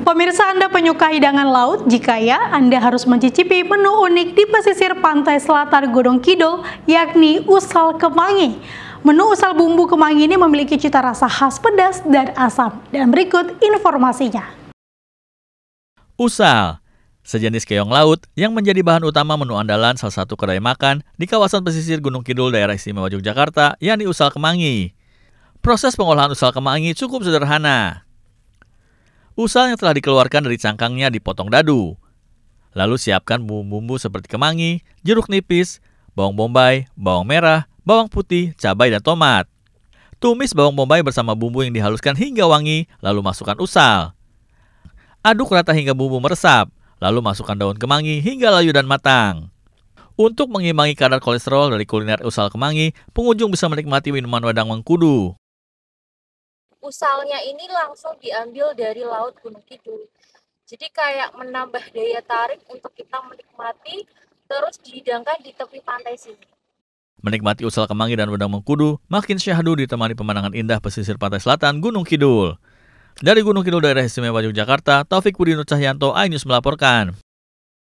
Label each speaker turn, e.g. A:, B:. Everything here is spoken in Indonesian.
A: Pemirsa Anda penyuka hidangan laut, jika ya Anda harus mencicipi menu unik di pesisir pantai selatan Gunung Kidul, yakni usal kemangi. Menu usal bumbu kemangi ini memiliki cita rasa khas pedas dan asam. Dan berikut informasinya.
B: Usal, sejenis keong laut yang menjadi bahan utama menu andalan salah satu kedai makan di kawasan pesisir Gunung Kidul daerah istimewa Yogyakarta, yakni usal kemangi. Proses pengolahan usal kemangi cukup sederhana. Usal yang telah dikeluarkan dari cangkangnya dipotong dadu. Lalu siapkan bumbu-bumbu seperti kemangi, jeruk nipis, bawang bombay, bawang merah, bawang putih, cabai, dan tomat. Tumis bawang bombay bersama bumbu yang dihaluskan hingga wangi, lalu masukkan usal. Aduk rata hingga bumbu meresap, lalu masukkan daun kemangi hingga layu dan matang. Untuk mengimbangi kadar kolesterol dari kuliner usal kemangi, pengunjung bisa menikmati minuman wedang mengkudu.
C: Usalnya ini langsung diambil dari Laut Gunung Kidul. Jadi kayak menambah daya tarik untuk kita menikmati terus dihidangkan di tepi pantai sini.
B: Menikmati usal kemangi dan wedang mengkudu, makin syahdu ditemani pemandangan indah pesisir pantai selatan Gunung Kidul. Dari Gunung Kidul Daerah Istimewa Yogyakarta, Taufik Budino Cahyanto, iNews melaporkan.